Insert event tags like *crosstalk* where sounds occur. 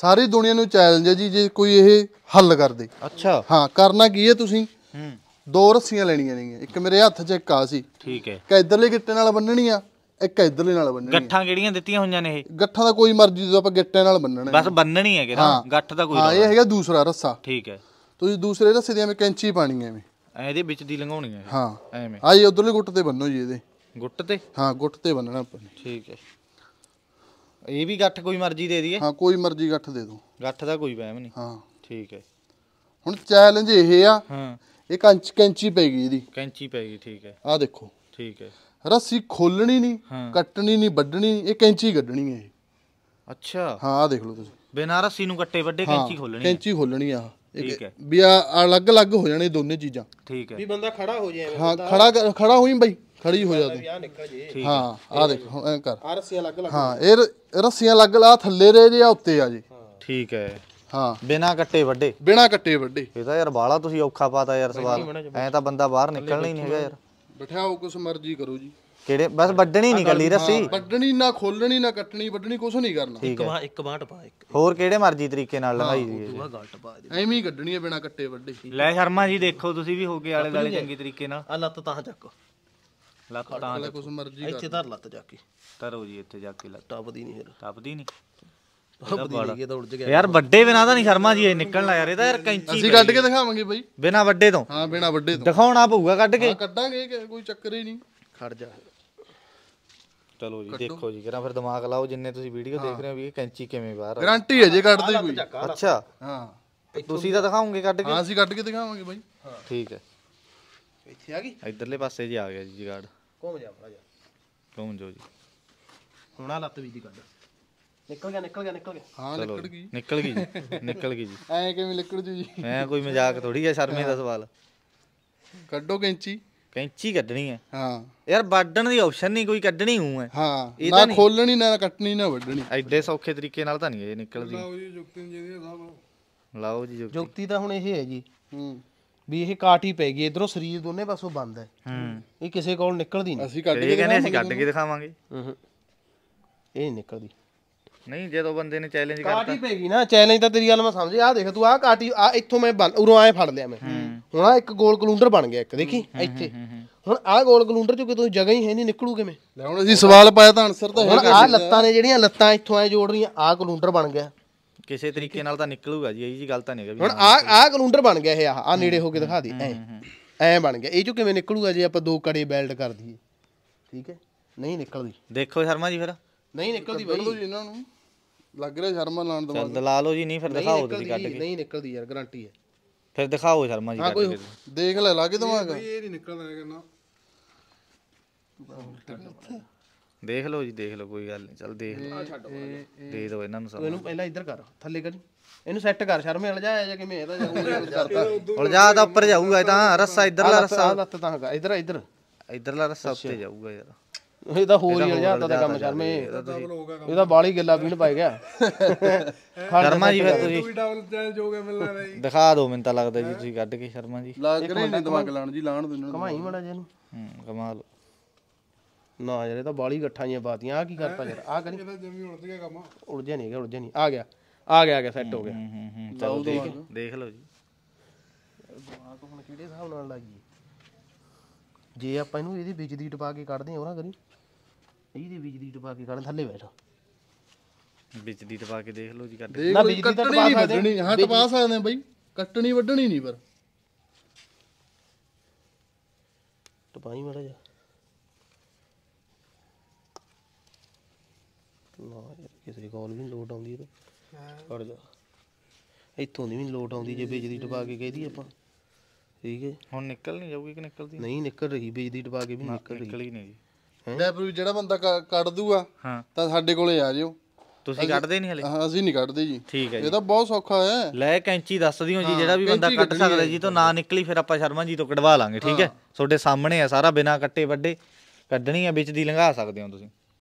ਸਾਰੀ ਦੁਨੀਆ ਨੂੰ ਚੈਲੰਜ ਹੈ ਜੀ ਜੇ ਕੋਈ ਇਹ ਹੱਲ ਕਰ ਦੇ ਅੱਛਾ ਹਾਂ ਕਰਨਾ ਕੀ ਹੈ ਤੁਸੀਂ ਹੂੰ ਦੋ ਰੱਸੀਆਂ ਲੈਣੀਆਂ ਨੇ ਇੱਕ ਮੇਰੇ ਹੱਥ 'ਚ ਇੱਕ ਆ ਸੀ ਠੀਕ ਹੈ ਕਿ ਇਧਰਲੇ ਗਿੱਟੇ ਨਾਲ ਬੰਨਣੀ ਆ ਇੱਕ ਇਧਰਲੇ ਨਾਲ ਬੰਨਣੀ ਗੱਠਾਂ ਕਿਹੜੀਆਂ ਦਿੱਤੀਆਂ ਹੋਈਆਂ ਨੇ ਇਹ ਗੱਠਾਂ ਦਾ ਕੋਈ ਮਰਜ਼ੀ ਜਦੋਂ ਆਪਾਂ ਗਿੱਟੇ ਨਾਲ ਬੰਨਣਾ ਬਸ ਬੰਨਣੀ ਹੈ ਕਿਹੜਾ ਗੱਠ ਦਾ ਕੋਈ ਹਾਂ ਇਹ ਹੈਗਾ ਦੂਸਰਾ ਰੱਸਾ ਠੀਕ ਹੈ ਤੁਸੀਂ ਦੂਸਰੇ ਰੱਸੇ ਦੀ ਐਵੇਂ ਕੈਂਚੀ ਪਾਣੀ ਐਵੇਂ ਇਹਦੇ ਵਿੱਚ ਦੀ ਲੰਘਾਉਣੀ ਹੈ ਹਾਂ ਐਵੇਂ ਆਈ ਉਧਰਲੇ ਗੁੱਟ ਤੇ ਬੰਨੋ ਜੀ ਇਹਦੇ ਗੁੱਟ ਤੇ ਹਾਂ ਗੁੱਟ ਤੇ ਬੰਨਣਾ ਆਪਾਂ ਠੀਕ ਹੈ ਇਹ ਵੀ ਗੱਠ ਕੋਈ ਮਰਜ਼ੀ ਦੇ ਦਈਏ ਹਾਂ ਕੋਈ ਮਰਜ਼ੀ ਗੱਠ ਦੇ ਦੋ ਗੱਠ ਦਾ ਕੋਈ ਵਹਿਮ ਨਹੀਂ ਹਾਂ ਠੀਕ ਹੈ ਹੁਣ ਚੈਲੰਜ ਇਹ ਆ ਹਾਂ ਇਹ ਕੰਚ ਕੈਂਚੀ ਪੈ ਗਈ ਇਹਦੀ ਕੈਂਚੀ ਪੈ ਗਈ ਠੀਕ ਹੈ ਆ ਦੇਖੋ ਠੀਕ ਹੈ ਰੱਸੀ ਖੋਲਣੀ ਨਹੀਂ ਕੱਟਣੀ ਨਹੀਂ ਵੱਢਣੀ ਇਹ ਕੈਂਚੀ ਕੱਢਣੀ ਹੈ ਅੱਛਾ ਹਾਂ ਆ ਦੇਖ ਲਓ ਤੁਸੀਂ ਬਿਨਾਂ ਰੱਸੀ ਨੂੰ ਕੱਟੇ ਵੱਢੇ ਕੈਂਚੀ ਖੋਲਣੀ ਹੈ ਕੈਂਚੀ ਖੋਲਣੀ ਆ ਠੀਕ ਹੈ। ਵੀ ਆ ਅਲੱਗ-ਅਲੱਗ ਹੋ ਜਾਣੇ ਦੋਨੇ ਚੀਜ਼ਾਂ ਠੀਕ ਹੈ ਵੀ ਬੰਦਾ ਖੜਾ ਹੋ ਜਾਏ ਹਾਂ ਖੜਾ ਖੜਾ ਹੋਈ ਬਈ ਖੜੀ ਹੋ ਜਾ ਤੂੰ ਹਾਂ ਆ ਦੇਖ ਹੁਣ ਐ ਕਰ ਰੱਸੀਆਂ ਅਲੱਗ ਅਲੱਗ ਹਾਂ ਇਹ ਰੱਸੀਆਂ ਅਲੱਗ ਲਾ ਥੱਲੇ ਰਹਿ ਜੇ ਆ ਉੱਤੇ ਆ ਜੀ ਠੀਕ ਹੈ ਹਾਂ ਬਿਨਾ ਕੱਟੇ ਵੱਡੇ ਬਿਨਾ ਕੱਟੇ ਵੱਡੇ ਇਹ ਤਾਂ ਯਾਰ ਬਾਲਾ ਤੁਸੀਂ ਔਖਾ ਪਾਤਾ ਯਾਰ ਸਵਾਲ ਐ ਤਾਂ ਬੰਦਾ ਬਾਹਰ ਨਿਕਲਣਾ ਹੀ ਨਹੀਂ ਹੈਗਾ ਯਾਰ ਬਿਠਾਓ ਕੁਛ ਮਰਜ਼ੀ ਕਰੋ ਜੀ ਕਿਹੜੇ ਬਸ ਵੱਢਣੀ ਨਹੀਂ ਕੱਲੀ ਰੱਸੀ ਵੱਢਣੀ ਨਾ ਖੋਲਣੀ ਨਾ ਕੱਟਣੀ ਵੱਢਣੀ ਕੁਛ ਨਹੀਂ ਕਰਨਾ ਇੱਕ ਵਾਰ ਇੱਕ ਬਾਂਟ ਪਾ ਇੱਕ ਹੋਰ ਕਿਹੜੇ ਮਰਜ਼ੀ ਤਰੀਕੇ ਨਾਲ ਲੰਘਾਈ ਦੀ ਹੈ? ਆ ਪਾ ਦੇ ਐਵੇਂ ਹੀ ਕੱਢਣੀ ਹੈ ਬਿਨਾ ਕੱਟੇ ਵੱਢੇ ਲੈ ਸ਼ਰਮਾ ਜੀ ਦੇਖੋ ਤੁਸੀਂ ਵੀ ਹੋ ਕੇ ਆਲੇ ਦਾਲੇ ਚੰਗੀ ਤਰੀਕੇ ਨਾਲ ਆ ਲੱਤ ਤਾਂ ਚੱਕੋ ਲੱਤ ਤਾਂ ਲੈ ਕੁਛ ਮਰਜ਼ੀ ਕਰ ਇੱਥੇ ਧਰ ਲੱਤ ਜਾ ਕੇ ਧਰੋ ਜੀ ਇੱਥੇ ਜਾ ਕੇ ਲੱਤ ਟੱਪਦੀ ਨਹੀਂ ਫਿਰ ਟੱਪਦੀ ਨਹੀਂ ਟੱਪਦੀ ਨਹੀਂ ਇਹ ਤਾਂ ਉਲਝ ਗਿਆ ਯਾਰ ਵੱਡੇ ਬਿਨਾ ਤਾਂ ਨਹੀਂ ਸ਼ਰਮਾ ਜੀ ਇਹ ਨਿਕਲਣਾ ਯਾਰ ਇਹਦਾ ਯਾਰ ਕੈਂਚੀ ਅਸੀਂ ਕੱਢ ਕੇ ਦਿਖਾਵਾਂਗੇ ਬਾਈ ਬਿਨਾ ਵੱਡੇ ਤੋਂ ਹਾਂ ਬਿਨਾ ਵੱਡੇ ਤੋਂ ਦਿਖਾਉਣਾ ਪਊਗਾ ਕੱਢ ਕੇ ਹਾਂ ਕੱਢਾਂਗੇ ਕੋਈ ਚੱਕਰ ਹੀ ਨਹੀਂ ਖੜ ਜਾ ਚਲੋ ਜੀ ਦੇਖੋ ਜੀ ਕਿਰਾਂ ਫਿਰ ਦਿਮਾਗ ਲਾਓ ਜਿੰਨੇ ਤੁਸੀਂ ਵੀਡੀਓ ਦੇਖ ਰਹੇ ਹੋ ਵੀ ਇਹ ਕੈਂਚੀ ਕਿਵੇਂ ਬਾਹਰ ਗਰੰਟੀ ਹੈ ਜੇ ਕੱਢਦੇ ਕੋਈ ਅੱਛਾ ਹਾਂ ਤੁਸੀਂ ਤਾਂ ਦਿਖਾਉਂਗੇ ਕੱਢ ਕੇ ਹਾਂ ਅਸੀਂ ਕੱਢ ਕੇ ਦਿਖਾਵਾਂਗੇ ਬਾਈ ਹਾਂ ਠੀਕ ਹੈ ਇੱਥੇ ਆ ਗਈ ਇਧਰਲੇ ਪਾਸੇ ਜੀ ਆ ਗਿਆ ਜੀ ਜਗਾੜ ਘੁੰਮ ਜਾ ਮੜਾ ਜਾ ਘੁੰਮ ਜੋ ਜੀ ਹੁਣ ਆ ਲੱਤ ਵੀ ਦੀ ਕੱਢ ਨਿਕਲ ਗਿਆ ਨਿਕਲ ਗਿਆ ਨਿਕਲ ਗਿਆ ਹਾਂ ਨਿਕਲ ਗਈ ਨਿਕਲ ਗਈ ਜੀ ਨਿਕਲ ਗਈ ਜੀ ਐ ਕਿਵੇਂ ਨਿਕਲ ਜੂ ਜੀ ਮੈਂ ਕੋਈ ਮਜ਼ਾਕ ਥੋੜੀ ਹੈ ਸ਼ਰਮੇ ਦਾ ਸਵਾਲ ਕੱਢੋ ਕੈਂਚੀ ਕੈਂਚੀ ਕੱਢਣੀ ਹੈ ਹਾਂ ਯਾਰ ਵੱਢਣ ਦੀ ਆਪਸ਼ਨ ਨਹੀਂ ਕੋਈ ਕੱਢਣੀ ਹੂੰ ਹੈ ਹਾਂ ਨਾ ਖੋਲਣੀ ਨਾ ਕੱਟਣੀ ਨਾ ਵੱਢਣੀ ਐਡੇ ਸੌਖੇ ਤਰੀਕੇ ਨਾਲ ਤਾਂ ਨਹੀਂ ਇਹ ਨਿਕਲਦੀ ਲਾਓ ਜੀ ਜੁਗਤੀ ਜਿਹਦੀ ਲਾਓ ਜੀ ਜੁਗਤੀ ਤਾਂ ਹੁਣ ਇਹ ਹੈ ਜੀ ਹੂੰ ਵੀ ਇਹ ਕਾਟ ਹੀ ਪੈ ਗਈ ਇਧਰੋਂ ਸਰੀਰ ਦੋਨੇ ਪਾਸੋਂ ਬੰਦ ਹੈ ਹੂੰ ਇਹ ਕਿਸੇ ਕੋਲ ਨਿਕਲਦੀ ਨਹੀਂ ਅਸੀਂ ਕੱਢ ਕੇ ਦਿਖਾਵਾਂਗੇ ਅਸੀਂ ਕੱਢ ਕੇ ਦਿਖਾਵਾਂਗੇ ਹੂੰ ਇਹ ਨਿਕਲਦੀ ਨਹੀਂ ਜਦੋਂ ਬੰਦੇ ਨੇ ਚੈਲੰਜ ਕਰਤਾ ਕਾਟ ਪੈ ਪੈਗੀ ਨਾ ਚੈਲੰਜ ਤਾਂ ਤੇਰੀ ਗੱਲ ਮੈਂ ਸਮਝ ਆ ਦੇਖ ਤੂੰ ਆ ਕਾਟੀ ਆ ਇੱਥੋਂ ਮੈਂ ਉਰੋਂ ਆਏ ਫੜ ਲਿਆ ਮੈਂ ਹੁਣ ਆ ਇੱਕ ਗੋਲ ਕਲੂੰਡਰ ਬਣ ਗਿਆ ਇੱਕ ਦੇਖੀ ਇੱਥੇ ਹੁਣ ਆ ਗੋਲ ਕਲੂੰਡਰ ਚੋਂ ਕਿਤੋਂ ਜਗ੍ਹਾ ਹੀ ਹੈ ਨਹੀਂ ਨਿਕਲੂ ਕਿਵੇਂ ਲੈ ਹੁਣ ਅਸੀਂ ਸਵਾਲ ਪਾਇਆ ਤਾਂ ਆਨਸਰ ਤਾਂ ਹੈ ਹੁਣ ਆ ਲੱਤਾਂ ਨੇ ਜਿਹੜੀਆਂ ਲੱਤਾਂ ਇੱਥੋਂ ਐ ਜੋੜ ਰਹੀਆਂ ਆ ਕਲੂੰਡਰ ਬਣ ਗਿਆ ਕਿਸੇ ਤਰੀਕੇ ਨਾਲ ਤਾਂ ਨਿਕਲੂਗਾ ਜੀ ਇਹ ਜੀ ਗੱਲ ਤਾਂ ਨਹੀਂ ਹੈਗਾ ਵੀ ਹੁਣ ਆ ਆ ਕਲੂੰਡਰ ਬਣ ਗਿਆ ਇਹ ਆ ਆ ਨੇੜੇ ਹੋ ਕੇ ਦਿਖਾ ਦੇ ਐ ਐ ਬਣ ਗਿਆ ਇਹ ਚੋਂ ਕਿਵੇਂ ਨਿਕਲੂਗਾ ਜੇ ਆਪਾਂ ਦੋ ਕੜੇ ਬੈਲਡ ਕਰ ਦਈਏ ਠੀਕ ਹੈ ਨਹੀਂ ਨਿਕਲਦੀ ਦੇਖੋ ਸ਼ਰਮਾ ਜੀ ਫਿਰ ਨਹੀਂ ਨਿਕਲਦੀ ਬਈ ਲਓ ਜੀ ਇਹਨਾਂ ਨੂੰ ਲੱਗ ਰਿਹਾ ਸ਼ਰਮਾ ਲਾਣ ਦਵਾ ਚੱਲ ਦਲਾ ਲਓ ਜੀ ਨਹੀਂ ਫਿਰ ਦਿਖਾਓ ਤੁਸੀਂ ਕੱਢ ਕੇ ਨਹੀਂ ਨਿਕਲਦੀ ਯਾਰ ਗਾਰੰਟੀ ਹੈ ਫਿਰ ਦਿਖਾਓ ਸ਼ਰਮਾ ਜੀ ਕੱਢ ਕੇ ਦੇਖ ਲੈ ਲੱਗੇ ਦਵਾਗਾ ਦਿਮਾਗ ਇਹ ਨਹੀਂ ਨਿਕਲਦਾ ਹੈਗਾ ਨਾ ਦੇਖ ਲਓ ਜੀ ਦੇਖ ਲਓ ਕੋਈ ਗੱਲ ਨਹੀਂ ਚੱਲ ਦੇਖ ਲਓ ਦੇ ਦਿਓ ਇਹਨਾਂ ਨੂੰ ਸਭ ਇਹਨੂੰ ਪਹਿਲਾਂ ਇੱਧਰ ਕਰ ਥੱਲੇ ਕਰ ਇਹਨੂੰ ਸੈੱਟ ਕਰ ਸ਼ਰਮੇ ਹਲ ਜਾ ਜਾਂ ਕਿਵੇਂ ਇਹਦਾ ਜਾਊਗਾ ਹਲ ਜਾ ਤਾਂ ਉੱਪਰ ਜਾਊਗਾ ਇਹ ਤਾਂ ਰੱਸਾ ਇੱਧਰਲਾ ਰੱਸਾ ਲੱਤ ਤਾਂ ਹੈਗਾ ਇੱਧਰ ਇੱਧਰ ਇੱਧਰਲਾ ਰੱਸਾ ਉੱਤੇ ਜਾਊਗਾ ਯਾਰ ਇਹ ਤਾਂ ਹੋਰ ਹੀ ਜਾਂਦਾ ਦਾ ਕੰਮ ਸ਼ਰਮੇ ਤਾਂ ਬਾਲੀ ਗੱਲਾ ਪੀਣ ਪਾਇ ਗਿਆ *laughs* ਸ਼ਰਮਾ ਜੀ ਫਿਰ ਤੁਸੀਂ ਡਬਲ ਚੈਲੰਜ ਹੋ ਗਿਆ ਮਿਲਣਾ ਨਹੀਂ ਦਿਖਾ ਦਿਓ ਮੈਨੂੰ ਤਾਂ ਲੱਗਦਾ ਜੀ ਤੁਸੀਂ ਕੱਢ ਕੇ ਸ਼ਰਮਾ ਜੀ ਲੱਗ ਨਹੀਂ ਦਿਮਾਗ ਲਾਣ ਜੀ ਲਾਣ ਨੂੰ ਕਮਾਈ ਮੜਾ ਜੇ ਇਹਨੂੰ ਹੂੰ ਕਮਾਲ ਨਾ ਯਾਰ ਇਹ ਤਾਂ ਬਾਲੀ ਗੱਠਾਂ ਜੀਆਂ ਬਾਤੀਆਂ ਆ ਕੀ ਕਰਤਾ ਯਾਰ ਆ ਕਰੀ ਇਹਦਾ ਜਮੀ ਉਲਟ ਗਿਆ ਕੰਮ ਉਲਝਿਆ ਨਹੀਂ ਗਿਆ ਉਲਝਿਆ ਨਹੀਂ ਆ ਗਿਆ ਆ ਗਿਆ ਆ ਗਿਆ ਸੈੱਟ ਹੋ ਗਿਆ ਹੂੰ ਹੂੰ ਚਲੋ ਦੇਖ ਦੇਖ ਲਓ ਜੀ ਦਿਮਾਗ ਹੁਣ ਕਿਹੜੇ ਹਿਸਾਬ ਨਾਲ ਗਈ ਜੇ ਆਪਾਂ ਇਹਨੂੰ ਇਹਦੀ ਬਿਜਲੀ ਟਪਾ ਕੇ ਕੱਢਦੇ ਹਾਂ ਉਹ ਨਾ ਕਰੀ ਇਹਦੀ ਬਿਜਲੀ ਟਪਾ ਕੇ ਕੱਢ ਥੱਲੇ ਬੈਠ ਬਿਜਲੀ ਟਪਾ ਕੇ ਦੇਖ ਲਓ ਜੀ ਕੱਢ ਨਾ ਬਿਜਲੀ ਤਾਂ ਟਪਾ ਸਕਦੇ ਹਾਂ ਟਪਾ ਸਕਦੇ ਆ ਬਈ ਕੱਟਣੀ ਵੱਢਣੀ ਨਹੀਂ ਪਰ ਟਪਾਈ ਮੜਾ ਜਾ ਕਿਸੇ ਕਾਲ ਵੀ ਲੋਟ ਆਉਂਦੀ ਇਹ ਖੜ ਜਾ ਇੱਥੋਂ ਦੀ ਵੀ ਲੋਟ ਆਉਂਦੀ ਜੇ ਬਿਜਲੀ ਟਪਾ ਕੇ ਕਹਿਦੀ ਆਪਾਂ ਠੀਕ ਹੈ ਹੁਣ ਨਿਕਲ ਨਹੀਂ ਜਾਊਗੀ ਕਿ ਨਿਕਲਦੀ ਨਹੀਂ ਨਿਕਲ ਰਹੀ ਬਿਜਲੀ ਟਪਾ ਕੇ ਵੀ ਨਿਕਲ ਰਹੀ ਨਿਕਲ ਹੀ ਨਹੀਂ ਡੈਪਰ ਵੀ ਜਿਹੜਾ ਬੰਦਾ ਕੱਢ ਦੂਗਾ ਹਾਂ ਤਾਂ ਸਾਡੇ ਕੋਲੇ ਆ ਜਿਓ ਤੁਸੀਂ ਕੱਢਦੇ ਨਹੀਂ ਹਲੇ ਹਾਂ, ਅਸੀਂ ਨਹੀਂ ਕੱਢਦੇ ਜੀ ਠੀਕ ਹੈ ਜੀ ਇਹ ਤਾਂ ਬਹੁਤ ਸੌਖਾ ਹੈ ਲੈ ਕੈਂਚੀ ਦੱਸ ਦਿਓ ਜੀ ਜਿਹੜਾ ਵੀ ਬੰਦਾ ਕੱਟ ਸਕਦਾ ਜੀ ਤੋਂ ਨਾ ਨਿਕਲੀ ਫਿਰ ਆਪਾਂ ਸ਼ਰਮਾ ਜੀ ਤੋਂ ਕਢਵਾ ਲਾਂਗੇ ਠੀਕ ਹੈ ਤੁਹਾਡੇ ਸਾਹਮਣੇ ਆ ਸਾਰਾ ਬਿਨਾ ਕੱਟੇ ਵੱਡੇ ਕੱਢਣੀ ਆ ਵਿੱਚ ਦੀ ਲੰਘਾ ਸਕਦੇ ਹੋ ਤੁਸੀਂ